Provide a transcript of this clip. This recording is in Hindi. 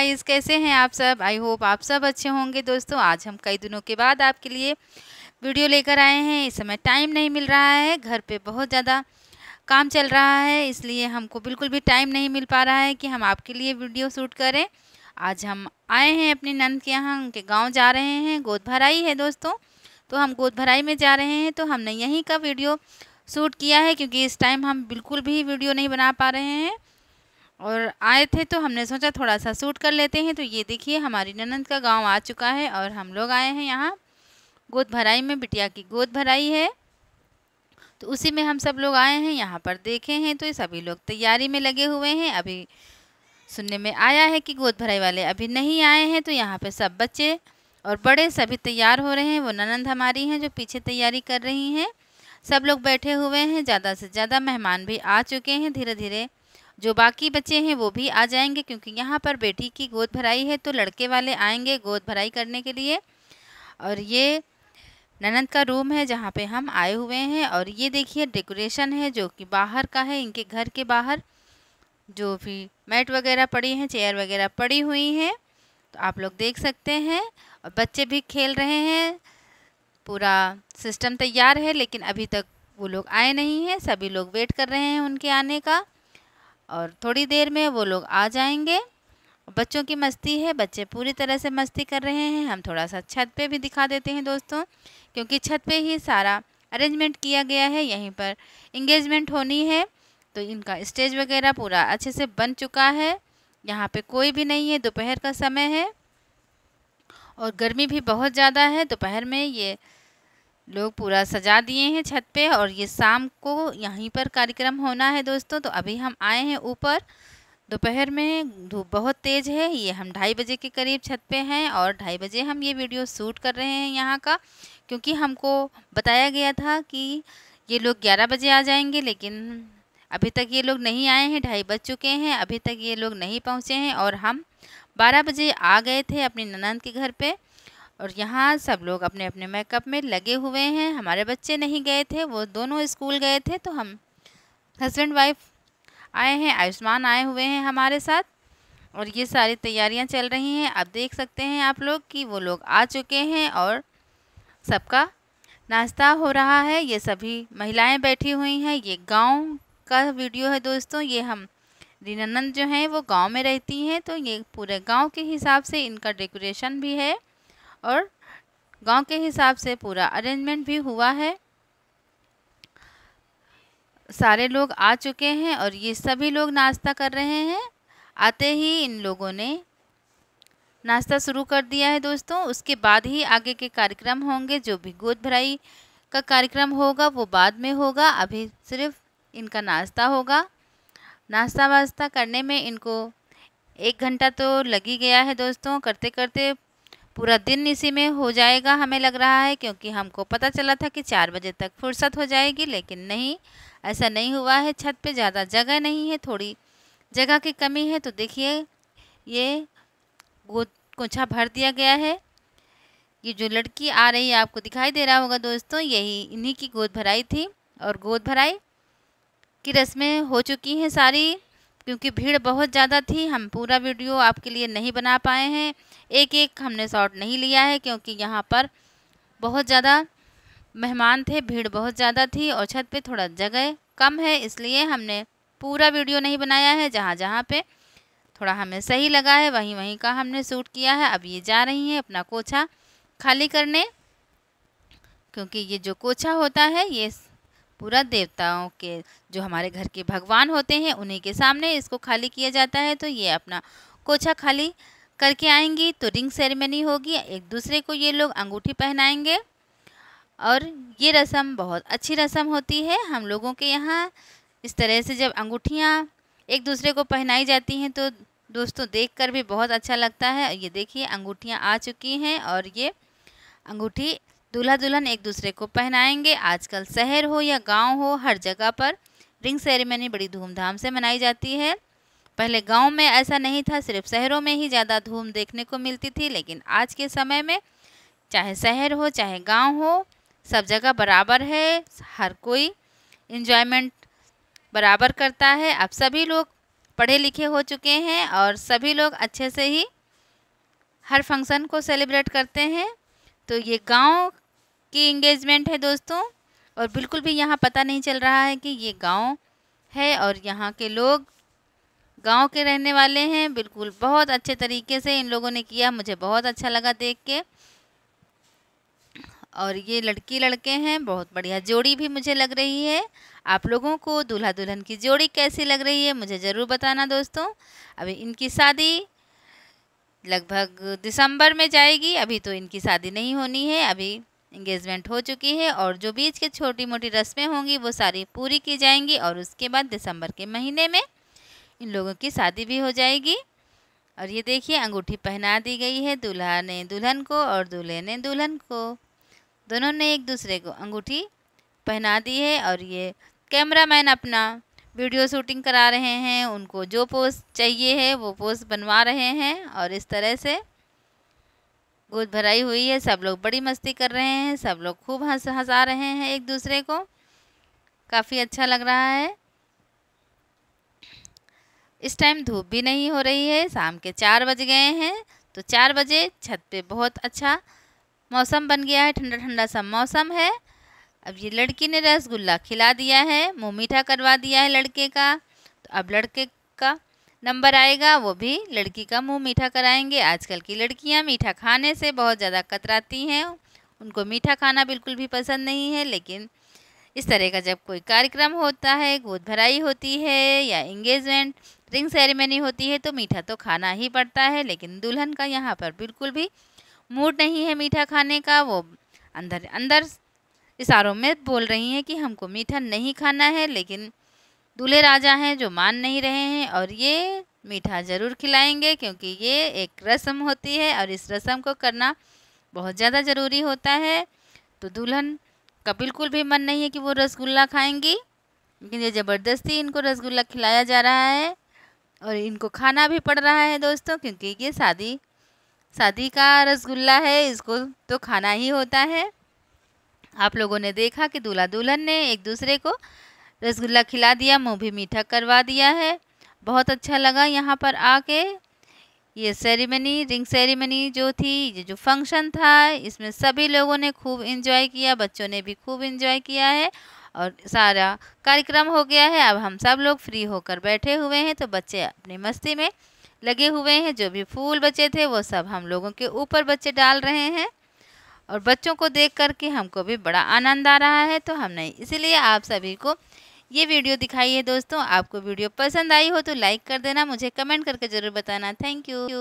गाइस कैसे हैं आप सब आई होप आप सब अच्छे होंगे दोस्तों आज हम कई दिनों के बाद आपके लिए वीडियो लेकर आए हैं इस समय टाइम नहीं मिल रहा है घर पे बहुत ज़्यादा काम चल रहा है इसलिए हमको बिल्कुल भी टाइम नहीं मिल पा रहा है कि हम आपके लिए वीडियो शूट करें आज हम आए हैं अपने नंद के यहाँ उनके गाँव जा रहे हैं गोद भराई है दोस्तों तो हम गोद भराई में जा रहे हैं तो हमने यहीं का वीडियो शूट किया है क्योंकि इस टाइम हम बिल्कुल भी वीडियो नहीं बना पा रहे हैं और आए थे तो हमने सोचा थोड़ा सा सूट कर लेते हैं तो ये देखिए हमारी ननंद का गांव आ चुका है और हम लोग आए हैं यहाँ गोद भराई में बिटिया की गोद भराई है तो उसी में हम सब लोग आए हैं यहाँ पर देखे हैं तो सभी लोग तैयारी में लगे हुए हैं अभी सुनने में आया है कि गोद भराई वाले अभी नहीं आए हैं तो यहाँ पर सब बच्चे और बड़े सभी तैयार हो रहे हैं वो ननंद हमारी हैं जो पीछे तैयारी कर रही हैं सब लोग बैठे हुए हैं ज़्यादा से ज़्यादा मेहमान भी आ चुके हैं धीरे धीरे जो बाकी बच्चे हैं वो भी आ जाएंगे क्योंकि यहाँ पर बेटी की गोद भराई है तो लड़के वाले आएंगे गोद भराई करने के लिए और ये ननंद का रूम है जहाँ पे हम आए हुए हैं और ये देखिए डेकोरेशन है जो कि बाहर का है इनके घर के बाहर जो भी मैट वगैरह पड़ी हैं चेयर वगैरह पड़ी हुई हैं तो आप लोग देख सकते हैं और बच्चे भी खेल रहे हैं पूरा सिस्टम तैयार है लेकिन अभी तक वो लोग आए नहीं हैं सभी लोग वेट कर रहे हैं उनके आने का और थोड़ी देर में वो लोग आ जाएंगे बच्चों की मस्ती है बच्चे पूरी तरह से मस्ती कर रहे हैं हम थोड़ा सा छत पे भी दिखा देते हैं दोस्तों क्योंकि छत पे ही सारा अरेंजमेंट किया गया है यहीं पर इंगेजमेंट होनी है तो इनका स्टेज वगैरह पूरा अच्छे से बन चुका है यहाँ पे कोई भी नहीं है दोपहर का समय है और गर्मी भी बहुत ज़्यादा है दोपहर में ये लोग पूरा सजा दिए हैं छत पे और ये शाम को यहीं पर कार्यक्रम होना है दोस्तों तो अभी हम आए हैं ऊपर दोपहर में धूप बहुत तेज़ है ये हम ढाई बजे के करीब छत पे हैं और ढाई बजे हम ये वीडियो शूट कर रहे हैं यहाँ का क्योंकि हमको बताया गया था कि ये लोग ग्यारह बजे आ जाएंगे लेकिन अभी तक ये लोग नहीं आए हैं ढाई बज चुके हैं अभी तक ये लोग नहीं पहुँचे हैं और हम बारह बजे आ गए थे अपनी ननंद के घर पर और यहाँ सब लोग अपने अपने मेकअप में लगे हुए हैं हमारे बच्चे नहीं गए थे वो दोनों स्कूल गए थे तो हम हस्बैंड वाइफ आए हैं आयुष्मान आए हुए हैं हमारे साथ और ये सारी तैयारियाँ चल रही हैं आप देख सकते हैं आप लोग कि वो लोग आ चुके हैं और सबका नाश्ता हो रहा है ये सभी महिलाएं बैठी हुई हैं ये गांव का वीडियो है दोस्तों ये हम रीनानंद जो हैं वो गांव में रहती हैं तो ये पूरे गांव के हिसाब से इनका डेकोरेशन भी है और गांव के हिसाब से पूरा अरेंजमेंट भी हुआ है सारे लोग आ चुके हैं और ये सभी लोग नाश्ता कर रहे हैं आते ही इन लोगों ने नाश्ता शुरू कर दिया है दोस्तों उसके बाद ही आगे के कार्यक्रम होंगे जो भी गोद भराई का कार्यक्रम होगा वो बाद में होगा अभी सिर्फ इनका नाश्ता होगा नाश्ता वास्ता करने में इनको एक घंटा तो लगी गया है दोस्तों करते करते पूरा दिन इसी में हो जाएगा हमें लग रहा है क्योंकि हमको पता चला था कि चार बजे तक फुर्सत हो जाएगी लेकिन नहीं ऐसा नहीं हुआ है छत पे ज़्यादा जगह नहीं है थोड़ी जगह की कमी है तो देखिए ये कोछा भर दिया गया है ये जो लड़की आ रही है आपको दिखाई दे रहा होगा दोस्तों यही इन्हीं की गोद भराई थी और गोद भराई की रस्में हो चुकी हैं सारी क्योंकि भीड़ बहुत ज़्यादा थी हम पूरा वीडियो आपके लिए नहीं बना पाए हैं एक एक हमने शॉट नहीं लिया है क्योंकि यहाँ पर बहुत ज़्यादा मेहमान थे भीड़ बहुत ज़्यादा थी और छत पे थोड़ा जगह कम है इसलिए हमने पूरा वीडियो नहीं बनाया है जहाँ जहाँ पे थोड़ा हमें सही लगा है वहीं वहीं का हमने सूट किया है अब ये जा रही हैं अपना कोछा खाली करने क्योंकि ये जो कोछा होता है ये पूरा देवताओं के जो हमारे घर के भगवान होते हैं उन्हीं के सामने इसको खाली किया जाता है तो ये अपना कोछा खाली करके आएंगी तो रिंग सेरेमनी होगी एक दूसरे को ये लोग अंगूठी पहनाएंगे और ये रस्म बहुत अच्छी रस्म होती है हम लोगों के यहाँ इस तरह से जब अंगूठियाँ एक दूसरे को पहनाई जाती हैं तो दोस्तों देखकर भी बहुत अच्छा लगता है ये देखिए अंगूठियाँ आ चुकी हैं और ये अंगूठी दूल्हा दुल्हन एक दूसरे को पहनाएंगे आजकल शहर हो या गांव हो हर जगह पर रिंग सेरेमनी बड़ी धूमधाम से मनाई जाती है पहले गांव में ऐसा नहीं था सिर्फ शहरों में ही ज़्यादा धूम देखने को मिलती थी लेकिन आज के समय में चाहे शहर हो चाहे गांव हो सब जगह बराबर है हर कोई इन्जॉयमेंट बराबर करता है अब सभी लोग पढ़े लिखे हो चुके हैं और सभी लोग अच्छे से ही हर फंक्शन को सेलिब्रेट करते हैं तो ये गांव की इंगेजमेंट है दोस्तों और बिल्कुल भी यहाँ पता नहीं चल रहा है कि ये गांव है और यहाँ के लोग गांव के रहने वाले हैं बिल्कुल बहुत अच्छे तरीके से इन लोगों ने किया मुझे बहुत अच्छा लगा देख के और ये लड़की लड़के हैं बहुत बढ़िया जोड़ी भी मुझे लग रही है आप लोगों को दूल्हा दुल्हन की जोड़ी कैसी लग रही है मुझे ज़रूर बताना दोस्तों अभी इनकी शादी लगभग दिसंबर में जाएगी अभी तो इनकी शादी नहीं होनी है अभी इंगेजमेंट हो चुकी है और जो बीच के छोटी मोटी रस्में होंगी वो सारी पूरी की जाएंगी और उसके बाद दिसंबर के महीने में इन लोगों की शादी भी हो जाएगी और ये देखिए अंगूठी पहना दी गई है दूल्हा ने दुल्हन को और दूल्हे ने दुल्हन को दोनों ने एक दूसरे को अंगूठी पहना दी है और ये कैमरामैन अपना वीडियो शूटिंग करा रहे हैं उनको जो पोस्ट चाहिए है वो पोस्ट बनवा रहे हैं और इस तरह से गोद भराई हुई है सब लोग बड़ी मस्ती कर रहे हैं सब लोग खूब हंस हंसा रहे हैं एक दूसरे को काफ़ी अच्छा लग रहा है इस टाइम धूप भी नहीं हो रही है शाम के चार बज गए हैं तो चार बजे छत पे बहुत अच्छा मौसम बन गया है ठंडा ठंडा सा मौसम है अब ये लड़की ने रसगुल्ला खिला दिया है मुँह मीठा करवा दिया है लड़के का तो अब लड़के का नंबर आएगा वो भी लड़की का मुँह मीठा कराएंगे आजकल की लड़कियाँ मीठा खाने से बहुत ज़्यादा कतराती हैं उनको मीठा खाना बिल्कुल भी पसंद नहीं है लेकिन इस तरह का जब कोई कार्यक्रम होता है गोद भराई होती है या इंगेजमेंट रिंग सेरेमनी होती है तो मीठा तो खाना ही पड़ता है लेकिन दुल्हन का यहाँ पर बिल्कुल भी मूड नहीं है मीठा खाने का वो अंदर अंदर इशारों में बोल रही हैं कि हमको मीठा नहीं खाना है लेकिन दूल्हे राजा हैं जो मान नहीं रहे हैं और ये मीठा ज़रूर खिलाएंगे क्योंकि ये एक रस्म होती है और इस रस्म को करना बहुत ज़्यादा ज़रूरी होता है तो दुल्हन का बिल्कुल भी मन नहीं है कि वो रसगुल्ला खाएंगी लेकिन ये ज़बरदस्ती इनको रसगुल्ला खिलाया जा रहा है और इनको खाना भी पड़ रहा है दोस्तों क्योंकि ये शादी शादी का रसगुल्ला है इसको तो खाना ही होता है आप लोगों ने देखा कि दूल्हा दुल्हन ने एक दूसरे को रसगुल्ला खिला दिया मुँह भी मीठा करवा दिया है बहुत अच्छा लगा यहाँ पर आके ये सेरेमनी रिंग सेरेमनी जो थी ये जो फंक्शन था इसमें सभी लोगों ने खूब इन्जॉय किया बच्चों ने भी खूब इन्जॉय किया है और सारा कार्यक्रम हो गया है अब हम सब लोग फ्री होकर बैठे हुए हैं तो बच्चे अपनी मस्ती में लगे हुए हैं जो भी फूल बचे थे वो सब हम लोगों के ऊपर बच्चे डाल रहे हैं और बच्चों को देख करके हमको भी बड़ा आनंद आ रहा है तो हमने इसीलिए आप सभी को ये वीडियो दिखाई है दोस्तों आपको वीडियो पसंद आई हो तो लाइक कर देना मुझे कमेंट करके ज़रूर बताना थैंक यू